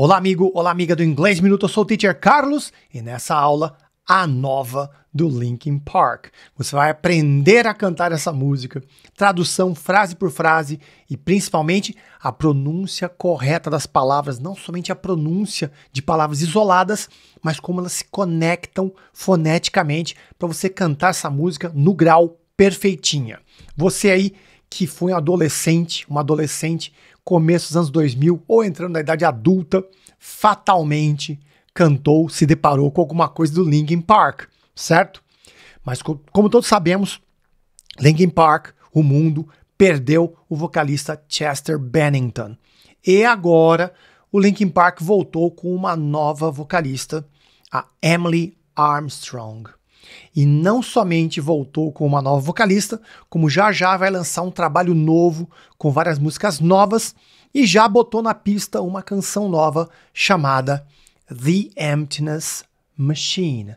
Olá, amigo, olá, amiga do Inglês Minuto. Eu sou o teacher Carlos e nessa aula, a nova do Linkin Park. Você vai aprender a cantar essa música, tradução frase por frase e principalmente a pronúncia correta das palavras, não somente a pronúncia de palavras isoladas, mas como elas se conectam foneticamente para você cantar essa música no grau perfeitinha. Você aí que foi um adolescente, uma adolescente começo dos anos 2000 ou entrando na idade adulta, fatalmente cantou, se deparou com alguma coisa do Linkin Park, certo? Mas como todos sabemos, Linkin Park, o mundo perdeu o vocalista Chester Bennington. E agora o Linkin Park voltou com uma nova vocalista, a Emily Armstrong. E não somente voltou com uma nova vocalista, como já já vai lançar um trabalho novo com várias músicas novas e já botou na pista uma canção nova chamada The Emptiness Machine.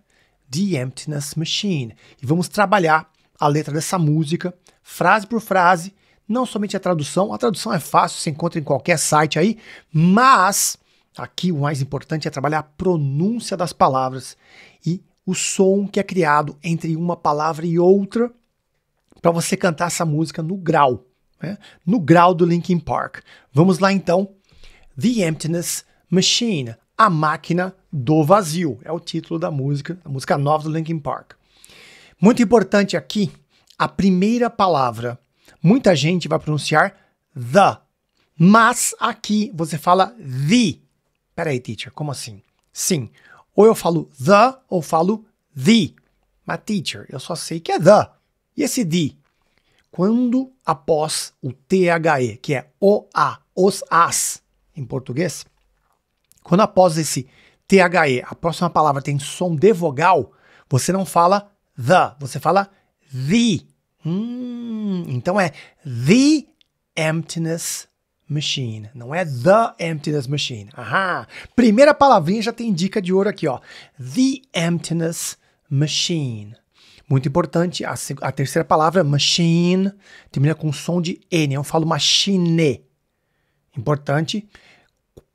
The Emptiness Machine. E vamos trabalhar a letra dessa música, frase por frase, não somente a tradução, a tradução é fácil, se encontra em qualquer site aí, mas aqui o mais importante é trabalhar a pronúncia das palavras e o som que é criado entre uma palavra e outra para você cantar essa música no grau, né? no grau do Linkin Park. Vamos lá então. The Emptiness Machine, a máquina do vazio, é o título da música, a música nova do Linkin Park. Muito importante aqui, a primeira palavra. Muita gente vai pronunciar the, mas aqui você fala the. Peraí, teacher, como assim? Sim, ou eu falo the ou falo the. Mas, teacher, eu só sei que é the. E esse the? Quando após o THE, que é o A, os as, em português, quando após esse THE, a próxima palavra tem som de vogal, você não fala the, você fala the. Hum, então é the emptiness Machine. Não é The Emptiness Machine. Aha, Primeira palavrinha já tem dica de ouro aqui, ó. The Emptiness Machine. Muito importante, a, a terceira palavra, machine, termina com som de N. Eu falo machine. Importante.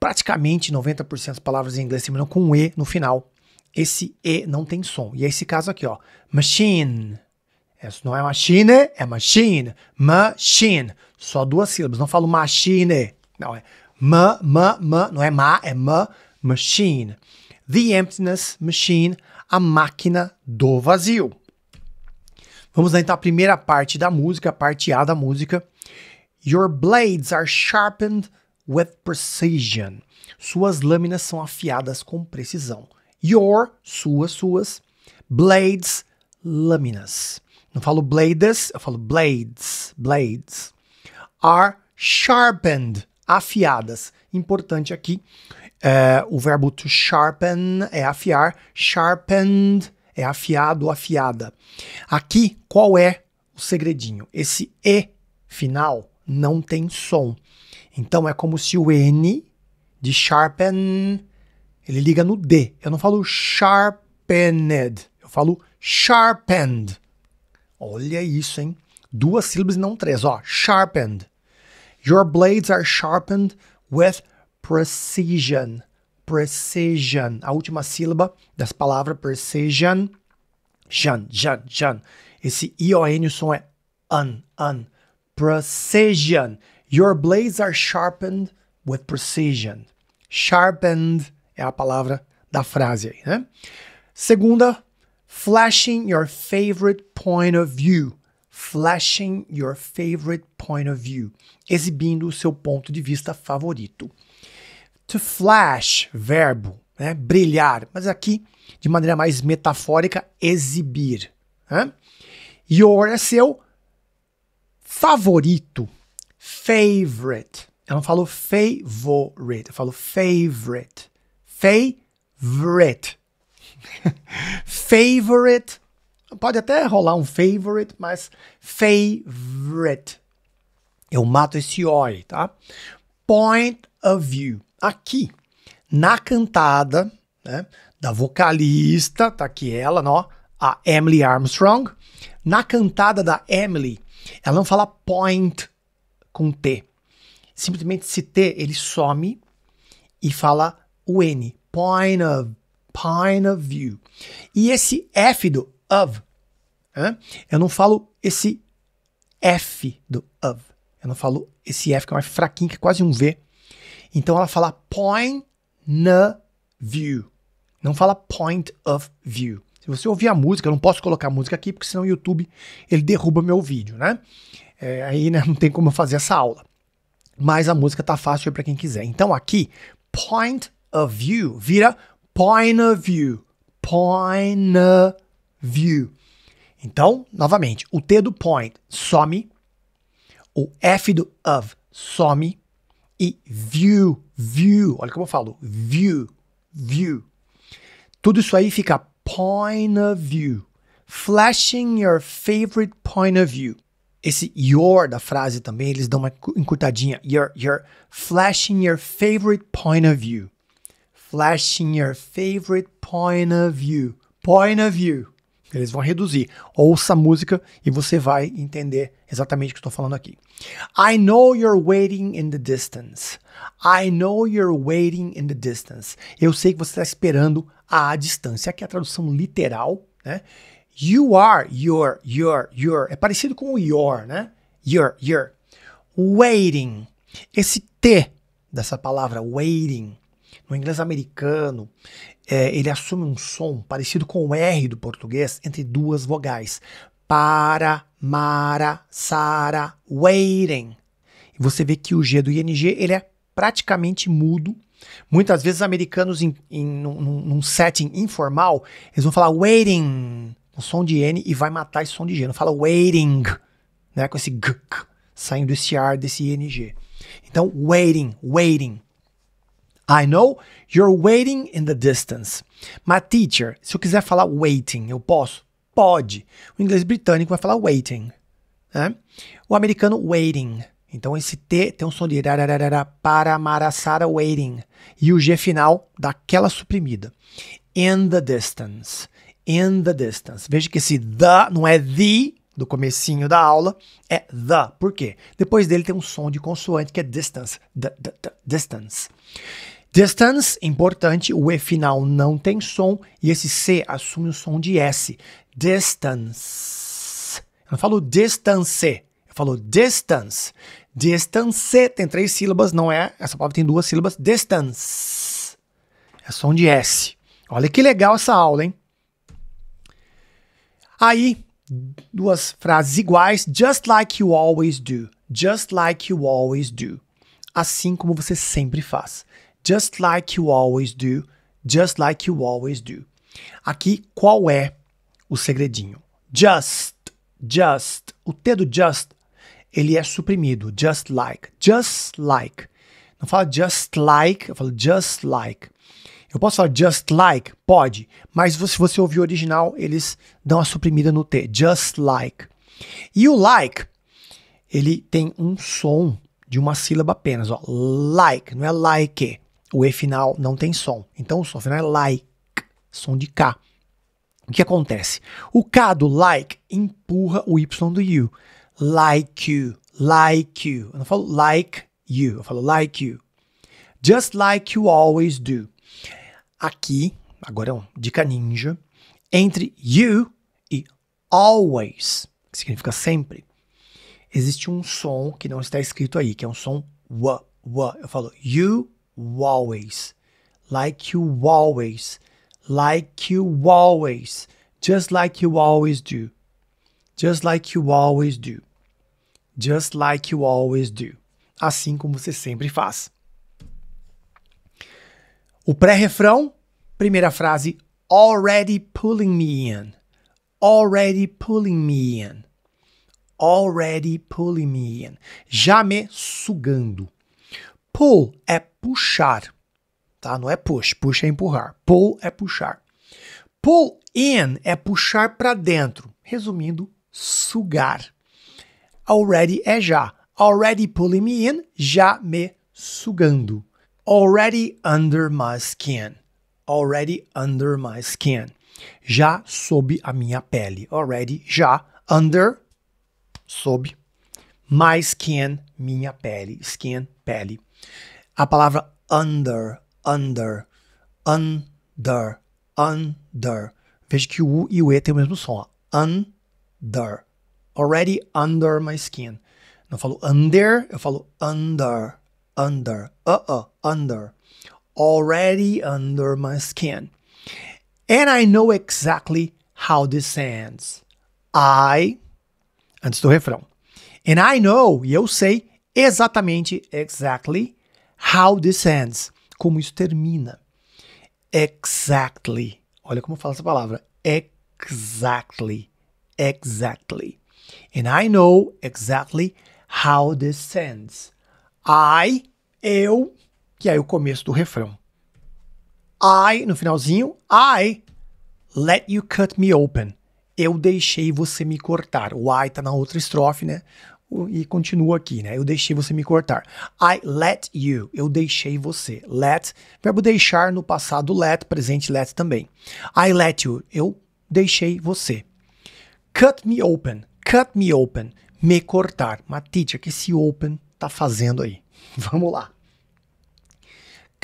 Praticamente 90% das palavras em inglês terminam com E no final. Esse E não tem som. E é esse caso aqui, ó. Machine. Isso não é machine, é machine. Machine. Só duas sílabas. Não falo machine. Não, é ma, ma, ma. Não é ma, é ma, machine. The emptiness machine. A máquina do vazio. Vamos lá então à primeira parte da música, a parte A da música. Your blades are sharpened with precision. Suas lâminas são afiadas com precisão. Your, suas, suas. Blades, lâminas. Não falo blades, eu falo blades. Blades. Are sharpened. Afiadas. Importante aqui. É, o verbo to sharpen é afiar. Sharpened é afiado, afiada. Aqui, qual é o segredinho? Esse E final não tem som. Então é como se o N de sharpen ele liga no D. Eu não falo sharpened, eu falo sharpened. Olha isso, hein? Duas sílabas e não três. Ó, sharpened. Your blades are sharpened with precision. Precision. A última sílaba das palavras precision. Jan, jan, jan. Esse I-O-N, o som é an, an. Precision. Your blades are sharpened with precision. Sharpened é a palavra da frase aí, né? Segunda Flashing your favorite point of view. Flashing your favorite point of view. Exibindo o seu ponto de vista favorito. To flash, verbo, né? brilhar, mas aqui de maneira mais metafórica, exibir. Né? Your é seu favorito. Favorite. Eu não falo favorite, eu falo favorite. Favorite. favorite. Pode até rolar um favorite, mas favorite. Eu mato esse oi, tá? Point of view. Aqui, na cantada, né, da vocalista, tá aqui ela, ó, a Emily Armstrong. Na cantada da Emily, ela não fala point com T. Simplesmente esse T, ele some e fala o N. Point of Point of view. E esse F do of, eu não falo esse F do of. Eu não falo esse F que é mais fraquinho, que é quase um V. Então ela fala point na view. Não fala point of view. Se você ouvir a música, eu não posso colocar a música aqui, porque senão o YouTube ele derruba meu vídeo, né? É, aí né, não tem como eu fazer essa aula. Mas a música tá fácil para quem quiser. Então aqui, point of view vira Point of view. Point of view. Então, novamente, o T do point some, o F do of some e view, view. Olha como eu falo, view, view. Tudo isso aí fica point of view. Flashing your favorite point of view. Esse your da frase também, eles dão uma encurtadinha. Your, your, flashing your favorite point of view flashing your favorite point of view. Point of view. Eles vão reduzir. Ouça a música e você vai entender exatamente o que estou falando aqui. I know you're waiting in the distance. I know you're waiting in the distance. Eu sei que você está esperando à distância. Aqui é a tradução literal, né? You are, your, your, your. É parecido com o your, né? Your, your. Waiting. Esse T dessa palavra, waiting, no inglês americano, é, ele assume um som parecido com o R do português entre duas vogais. Para, mara, sara, waiting. E você vê que o G do ING ele é praticamente mudo. Muitas vezes americanos em, em num, num, setting informal, eles vão falar waiting com som de N e vai matar esse som de G. Não fala waiting, né? Com esse g, saindo esse ar desse ING. Então, waiting, waiting. I know you're waiting in the distance. My teacher, se eu quiser falar waiting, eu posso? Pode. O inglês britânico vai falar waiting. Né? O americano waiting. Então esse T tem um som de para para marassara waiting. E o G final daquela suprimida. In the distance. In the distance. Veja que esse the não é the do comecinho da aula, é the. Por quê? Depois dele tem um som de consoante que é distance. distance. Distance, importante, o E final não tem som e esse C assume o som de S. Distance. Eu não falo distance, eu falo distance. Distance tem três sílabas, não é? Essa palavra tem duas sílabas. Distance. É som de S. Olha que legal essa aula, hein? Aí, duas frases iguais. Just like you always do. Just like you always do. Assim como você sempre faz. Just like you always do, just like you always do. Aqui, qual é o segredinho? Just, just, o T do just, ele é suprimido. Just like, just like. Não fala just like, eu falo just like. Eu posso falar just like? Pode. Mas se você, ouvir o original, eles dão a suprimida no T. Just like. E o like, ele tem um som de uma sílaba apenas. Ó. Like, não é like. O E final não tem som. Então o som final é like, som de K. O que acontece? O K do like empurra o Y do you. Like you, like you. Eu não falo like you, eu falo like you. Just like you always do. Aqui, agora é uma dica ninja, entre you e always, que significa sempre, existe um som que não está escrito aí, que é um som w. Eu falo you always, like you always, like you always, just like you always do, just like you always do, just like you always do, assim como você sempre faz. O pré-refrão, primeira frase, already pulling me in, already pulling me in, already pulling me in, já me sugando. Pull é puxar, tá? Não é push, push é empurrar. Pull é puxar. Pull in é puxar para dentro. Resumindo, sugar. Already é já. Already pulling me in, já me sugando. Already under my skin. Already under my skin. Já sob a minha pele. Already, já. Under, sob. My skin, minha pele. Skin, pele a palavra under, under, under, under. Veja que o U e o E têm o mesmo som. Ó. Under. Already under my skin. Não falo under, eu falo under, under, uh -uh, under. Already under my skin. And I know exactly how this ends. I, antes do refrão. And I know, e eu sei exatamente, exactly, How this ends. Como isso termina. Exactly. Olha como fala essa palavra. Exactly. Exactly. And I know exactly how this ends. I, eu, que é o começo do refrão. I, no finalzinho, I let you cut me open. Eu deixei você me cortar. O I tá na outra estrofe, né? e continua aqui, né? Eu deixei você me cortar. I let you. Eu deixei você. Let, verbo deixar no passado let, presente let também. I let you. Eu deixei você. Cut me open. Cut me open. Me cortar. Matitia, que esse open tá fazendo aí? Vamos lá.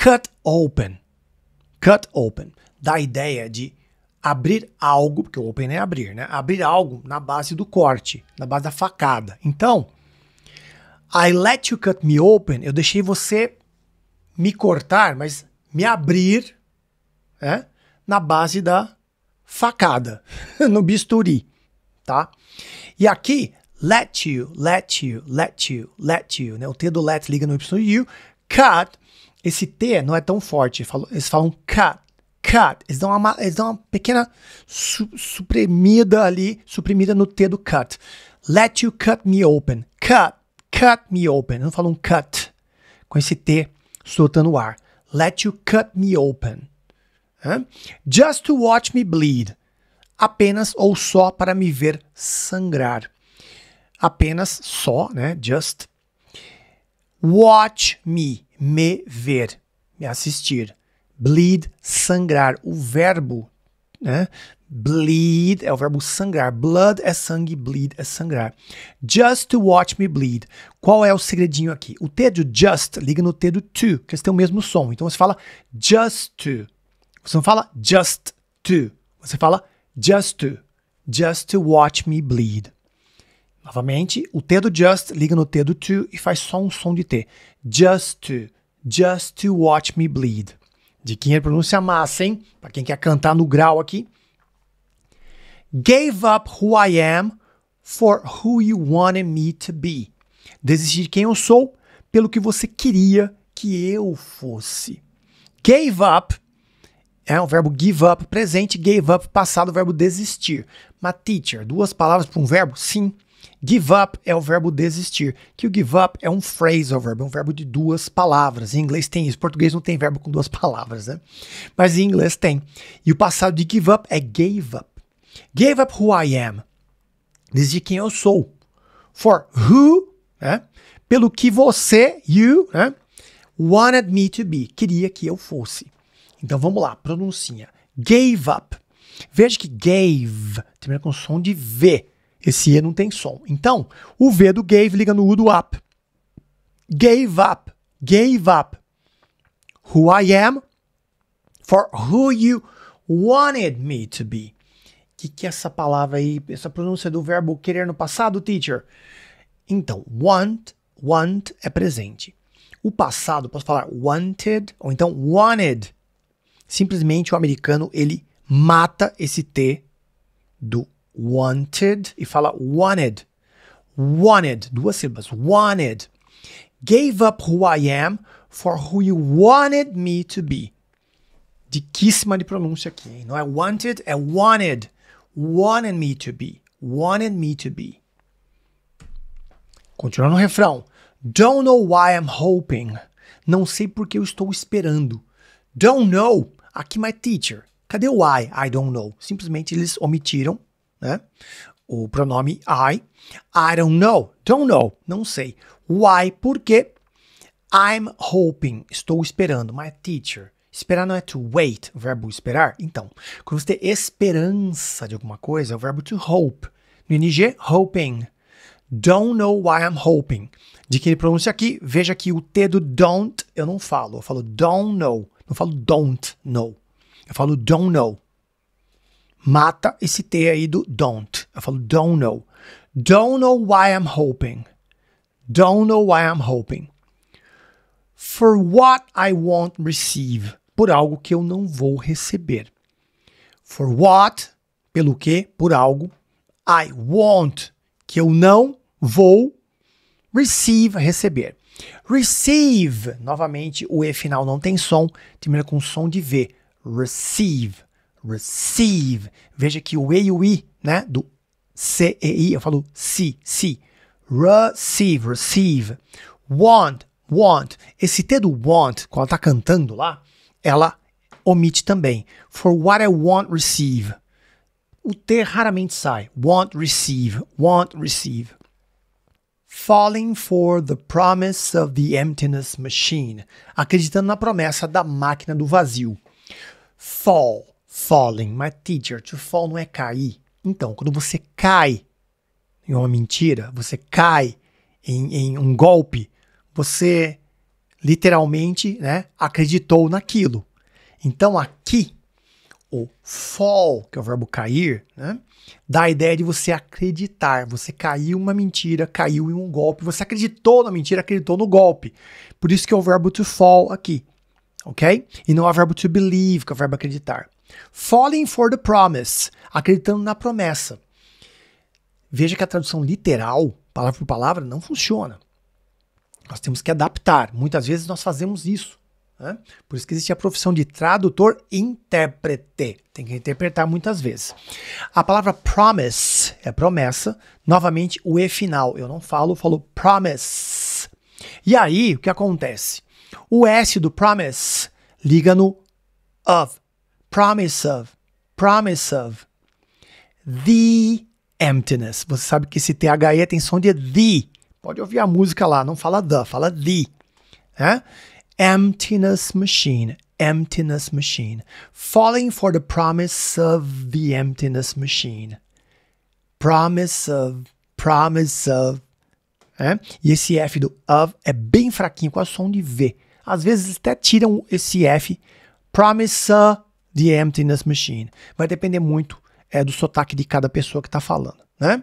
Cut open. Cut open. Da ideia de abrir algo, porque o open é abrir, né? Abrir algo na base do corte, na base da facada. Então, I let you cut me open, eu deixei você me cortar, mas me abrir né? na base da facada, no bisturi, tá? E aqui, let you, let you, let you, let you, né? O T do let liga no Y, cut, esse T não é tão forte, eles falam cut, cut. Eles dão uma, eles dão uma pequena su, suprimida ali, suprimida no T do cut. Let you cut me open. Cut, cut me open. Eu não falo um cut com esse T soltando o ar. Let you cut me open. Hã? Just to watch me bleed. Apenas ou só para me ver sangrar. Apenas só, né? Just. Watch me. Me ver. Me assistir. Bleed, sangrar. O verbo, né? Bleed é o verbo sangrar. Blood é sangue, bleed é sangrar. Just to watch me bleed. Qual é o segredinho aqui? O T do just liga no T do to, que eles têm o mesmo som. Então você fala just to. Você não fala just to. Você fala just to. Just to watch me bleed. Novamente, o T do just liga no T do to e faz só um som de T. Just to. Just to watch me bleed. De quem de pronúncia massa, hein? Pra quem quer cantar no grau aqui. Gave up who I am for who you wanted me to be. Desisti de quem eu sou pelo que você queria que eu fosse. Gave up é um verbo give up presente, gave up passado, verbo desistir. Mas, teacher, duas palavras para um verbo? Sim. Give up é o verbo desistir, que o give up é um phrasal é verb, é um verbo de duas palavras. Em inglês tem isso, em português não tem verbo com duas palavras, né? Mas em inglês tem. E o passado de give up é gave up. Gave up who I am. Desde quem eu sou. For who, né? Pelo que você, you, né? Wanted me to be. Queria que eu fosse. Então vamos lá, pronuncinha. Gave up. Veja que gave termina com som de V. Esse E não tem som. Então, o V do gave liga no U do up. Gave up. Gave up. Who I am for who you wanted me to be. O que, que é essa palavra aí, essa pronúncia do verbo querer no passado, teacher? Então, want, want é presente. O passado, posso falar wanted ou então wanted. Simplesmente o americano ele mata esse T do wanted e fala wanted. Wanted, duas sílabas. Wanted. Gave up who I am for who you wanted me to be. Diquíssima de pronúncia aqui, hein? Não é wanted, é wanted. Wanted me to be. Wanted me to be. Continuando o refrão. Don't know why I'm hoping. Não sei porque eu estou esperando. Don't know. Aqui my teacher. Cadê o I? I don't know. Simplesmente eles omitiram né? O pronome I. I don't know. Don't know. Não sei. Why? Por quê? I'm hoping. Estou esperando. My teacher. Esperar não é to wait, o verbo esperar. Então, quando você tem esperança de alguma coisa, é o verbo to hope. No ing, hoping. Don't know why I'm hoping. De que ele pronuncia aqui, veja que o T do don't eu não falo. Eu falo don't know. Não falo don't know. Eu falo don't know mata esse T aí do don't. Eu falo don't know. Don't know why I'm hoping. Don't know why I'm hoping. For what I won't receive. Por algo que eu não vou receber. For what, pelo que, por algo. I won't, que eu não vou receive, receber. Receive, novamente, o E final não tem som, termina com som de V. Receive receive. Veja que o E e o I, né, do C e I, eu falo si, si. Receive, receive. Want, want. Esse T do want, quando ela tá cantando lá, ela omite também. For what I want, receive. O T raramente sai. Want, receive, want, receive. Falling for the promise of the emptiness machine. Acreditando na promessa da máquina do vazio. Fall Falling, my teacher, to fall não é cair. Então, quando você cai em uma mentira, você cai em, em um golpe, você literalmente né, acreditou naquilo. Então, aqui, o fall, que é o verbo cair, né, dá a ideia de você acreditar. Você caiu uma mentira, caiu em um golpe. Você acreditou na mentira, acreditou no golpe. Por isso que é o verbo to fall aqui, ok? E não é o verbo to believe, que é o verbo acreditar. Falling for the promise, acreditando na promessa. Veja que a tradução literal, palavra por palavra, não funciona. Nós temos que adaptar. Muitas vezes nós fazemos isso. Né? Por isso que existe a profissão de tradutor intérprete. Tem que interpretar muitas vezes. A palavra promise é promessa. Novamente, o E final. Eu não falo, eu falo promise. E aí, o que acontece? O S do promise liga no of promise of, promise of, the emptiness. Você sabe que esse THE tem som de the. Pode ouvir a música lá, não fala the, fala the. Né? Emptiness machine, emptiness machine. Falling for the promise of the emptiness machine. Promise of, promise of. Né? E esse F do of é bem fraquinho, com a som de V. Às vezes até tiram esse F. Promise of The Emptiness Machine. Vai depender muito é, do sotaque de cada pessoa que está falando, né?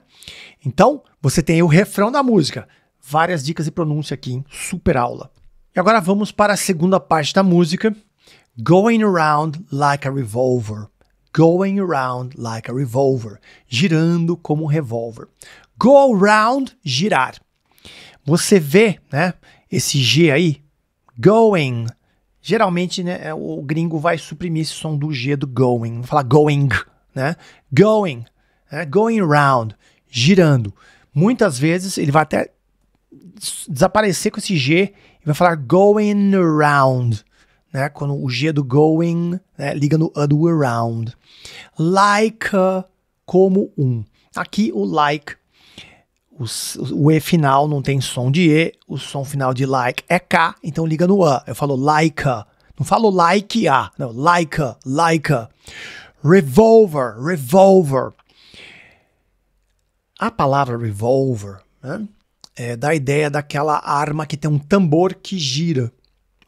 Então, você tem o refrão da música. Várias dicas e pronúncia aqui, hein? super aula. E agora vamos para a segunda parte da música. Going around like a revolver. Going around like a revolver. Girando como um revólver. Go around, girar. Você vê, né? Esse G aí. Going Geralmente, né, é, o gringo vai suprimir esse som do G do going, falar going, né? Going, né? going round, girando. Muitas vezes ele vai até desaparecer com esse G e vai falar going around, né? Quando o G do going né, liga no A around. Like, como um. Aqui o like o, o, E final não tem som de E, o som final de like é K, então liga no A. Eu falo like, -a. não falo like A, não, like, -a, like. Revolver, revolver. A palavra revolver né, é da ideia daquela arma que tem um tambor que gira.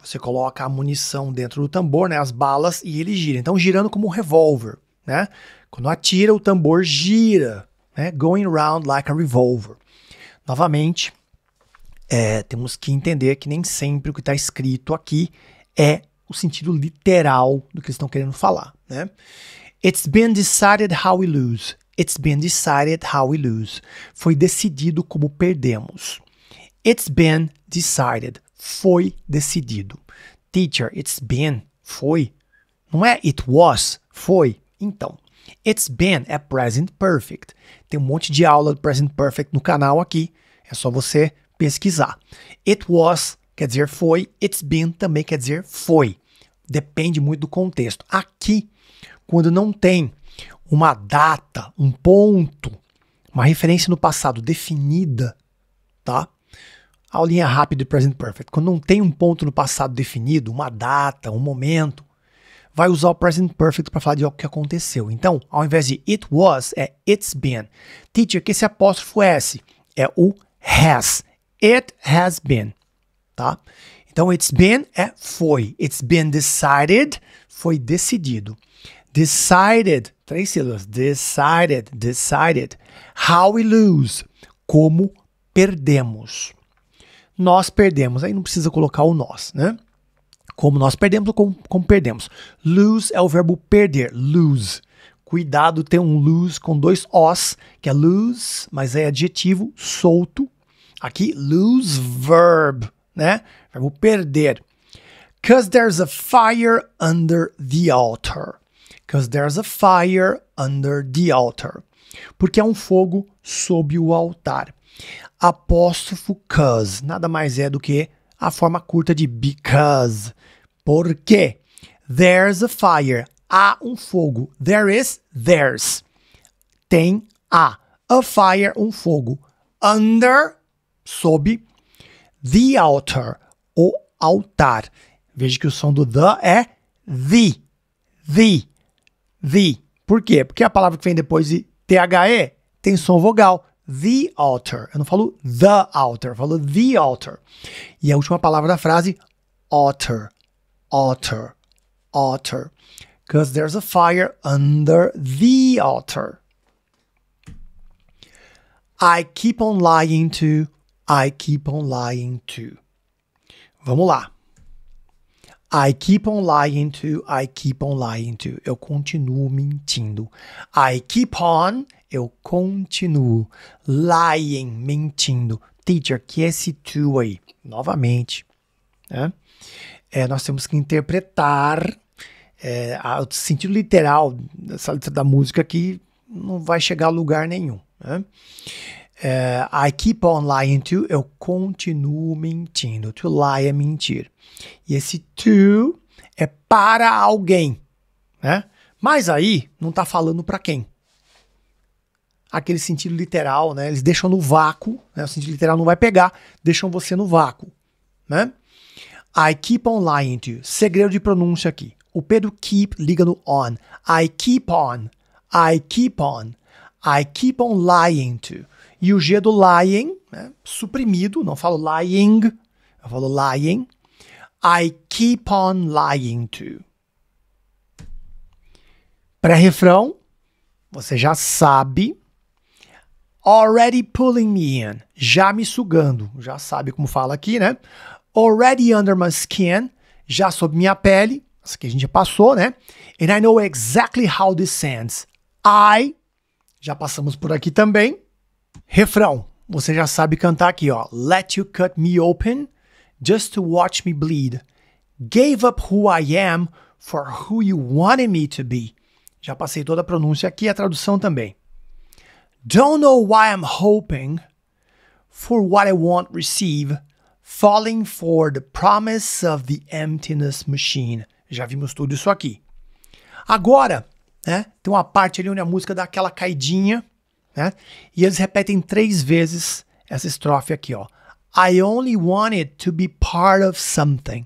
Você coloca a munição dentro do tambor, né, as balas, e ele gira. Então, girando como um revolver Né? Quando atira, o tambor gira. Né? Going round like a revolver. Novamente, é, temos que entender que nem sempre o que está escrito aqui é o sentido literal do que eles estão querendo falar. Né? It's been decided how we lose. It's been decided how we lose. Foi decidido como perdemos. It's been decided. Foi decidido. Teacher, it's been. Foi. Não é it was. Foi. Então, It's been é present perfect. Tem um monte de aula de present perfect no canal aqui. É só você pesquisar. It was quer dizer foi, it's been também quer dizer foi. Depende muito do contexto. Aqui, quando não tem uma data, um ponto, uma referência no passado definida, tá? Aulinha rápida de present perfect. Quando não tem um ponto no passado definido, uma data, um momento, vai usar o present perfect para falar de algo que aconteceu. Então, ao invés de it was, é it's been. Teacher, que esse apóstrofo é S é o has. It has been, tá? Então, it's been é foi. It's been decided, foi decidido. Decided, três sílabas. Decided, decided. How we lose, como perdemos. Nós perdemos. Aí não precisa colocar o nós, né? Como nós perdemos ou como, como perdemos. Lose é o verbo perder. Lose. Cuidado, tem um lose com dois os, que é lose, mas é adjetivo solto. Aqui, lose verb, né? Verbo perder. Cause there's a fire under the altar. Cause there's a fire under the altar. Porque há um fogo sob o altar. Apóstrofo cause nada mais é do que a forma curta de because. Porque there's a fire. Há um fogo. There is, there's. Tem a. A fire, um fogo. Under, sob. The altar, o altar. Veja que o som do the é the. The. The. Por quê? Porque a palavra que vem depois de THE tem som vogal the author. Eu não falo the author, eu falo the author. E a última palavra da frase, author, author, author. Because there's a fire under the author. I keep on lying to, I keep on lying to. Vamos lá. I keep on lying to, I keep on lying to. Eu continuo mentindo. I keep on eu continuo. Lying, mentindo. Teacher, que é esse to aí? Novamente. Né? É, nós temos que interpretar é, a, o sentido literal dessa letra da música que não vai chegar a lugar nenhum. Né? É, I keep on lying to, eu continuo mentindo. To lie é mentir. E esse to é para alguém. Né? Mas aí não está falando para quem aquele sentido literal, né? Eles deixam no vácuo, né? O sentido literal não vai pegar, deixam você no vácuo, né? I keep on lying to you. Segredo de pronúncia aqui. O P do keep liga no on. I keep on. I keep on. I keep on lying to. E o G é do lying, né? suprimido, não falo lying, eu falo lying. I keep on lying to. Pré-refrão, você já sabe Already pulling me in. Já me sugando. Já sabe como fala aqui, né? Already under my skin. Já sob minha pele. Essa que a gente já passou, né? And I know exactly how this ends. I. Já passamos por aqui também. Refrão. Você já sabe cantar aqui, ó. Let you cut me open just to watch me bleed. Gave up who I am for who you wanted me to be. Já passei toda a pronúncia aqui e a tradução também. Don't know why I'm hoping for what I won't receive, falling for the promise of the emptiness machine. Já vimos tudo isso aqui. Agora, né, tem uma parte ali onde a música dá aquela caidinha, né? E eles repetem três vezes essa estrofe aqui, ó. I only wanted to be part of something.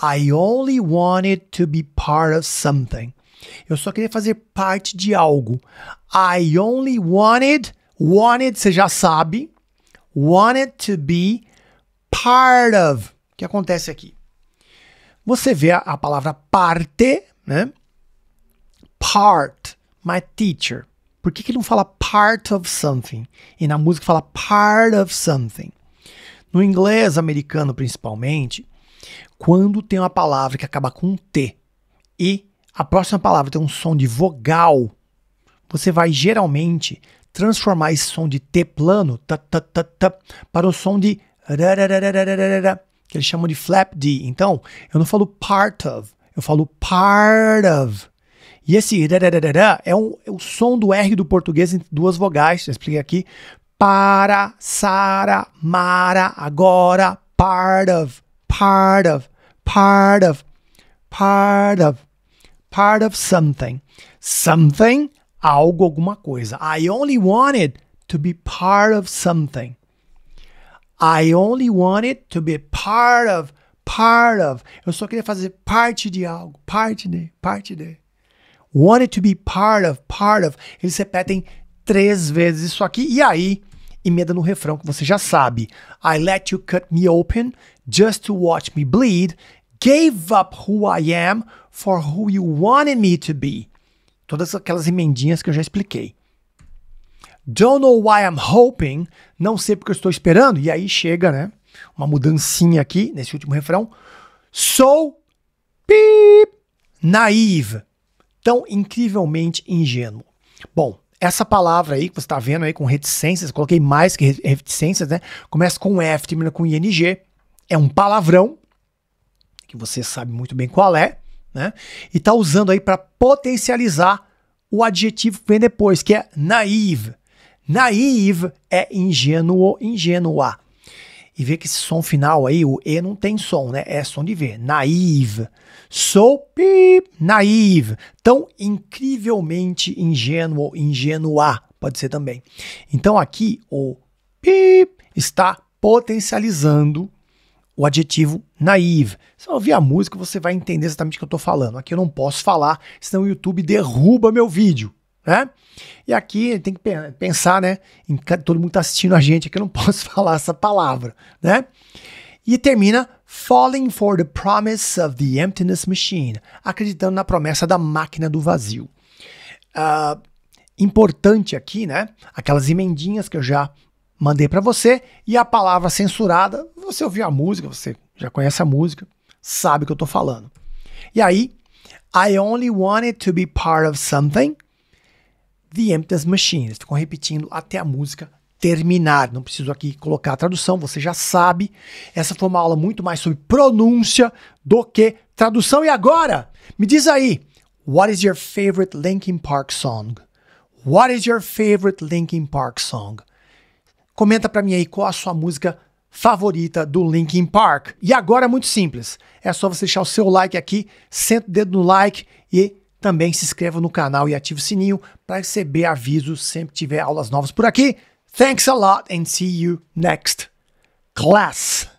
I only wanted to be part of something. Eu só queria fazer parte de algo. I only wanted, wanted, você já sabe, wanted to be part of. O que acontece aqui? Você vê a, a palavra parte, né? Part, my teacher. Por que, que não fala part of something? E na música fala part of something. No inglês americano, principalmente, quando tem uma palavra que acaba com T e a próxima palavra tem um som de vogal, você vai geralmente transformar esse som de T plano ta, ta, ta, ta, para o som de que eles chamam de flap D. Então, eu não falo part of, eu falo part of. E esse é, um, é o som do R do português em duas vogais. Já expliquei aqui. Para, Sara, Mara, agora, part of, part of, part of, part of part of something. Something, algo, alguma coisa. I only wanted to be part of something. I only wanted to be part of, part of. Eu só queria fazer parte de algo, parte de, parte de. Wanted to be part of, part of. Eles repetem três vezes isso aqui e aí emenda no refrão que você já sabe. I let you cut me open just to watch me bleed. Gave up who I am for who you wanted me to be. Todas aquelas emendinhas que eu já expliquei. Don't know why I'm hoping. Não sei porque eu estou esperando. E aí chega, né? Uma mudancinha aqui nesse último refrão. So beep, naive. Tão incrivelmente ingênuo. Bom, essa palavra aí que você está vendo aí com reticências, coloquei mais que reticências, né? Começa com F, termina com ING. É um palavrão, que você sabe muito bem qual é né? E tá usando aí para potencializar o adjetivo que vem depois, que é naive. Naive é ingênuo, ingênua. E vê que esse som final aí, o E não tem som, né? É som de V. Naive. Sou pip, naive. Tão incrivelmente ingênuo, ingênua. Pode ser também. Então aqui o pip está potencializando o adjetivo naive. Se ouvir a música, você vai entender exatamente o que eu estou falando. Aqui eu não posso falar, senão o YouTube derruba meu vídeo. Né? E aqui tem que pensar, né? Em, todo mundo está assistindo a gente aqui, eu não posso falar essa palavra, né? E termina falling for the promise of the emptiness machine, acreditando na promessa da máquina do vazio. Uh, importante aqui, né? Aquelas emendinhas que eu já mandei para você e a palavra censurada, você ouviu a música, você já conhece a música, sabe o que eu tô falando. E aí, I only wanted to be part of something. The Emptiest Machines. estou repetindo até a música terminar. Não preciso aqui colocar a tradução, você já sabe. Essa foi uma aula muito mais sobre pronúncia do que tradução. E agora, me diz aí, what is your favorite Linkin Park song? What is your favorite Linkin Park song? Comenta para mim aí qual a sua música favorita do Linkin Park. E agora é muito simples. É só você deixar o seu like aqui, senta o dedo no like e também se inscreva no canal e ative o sininho para receber avisos sempre que tiver aulas novas por aqui. Thanks a lot and see you next class.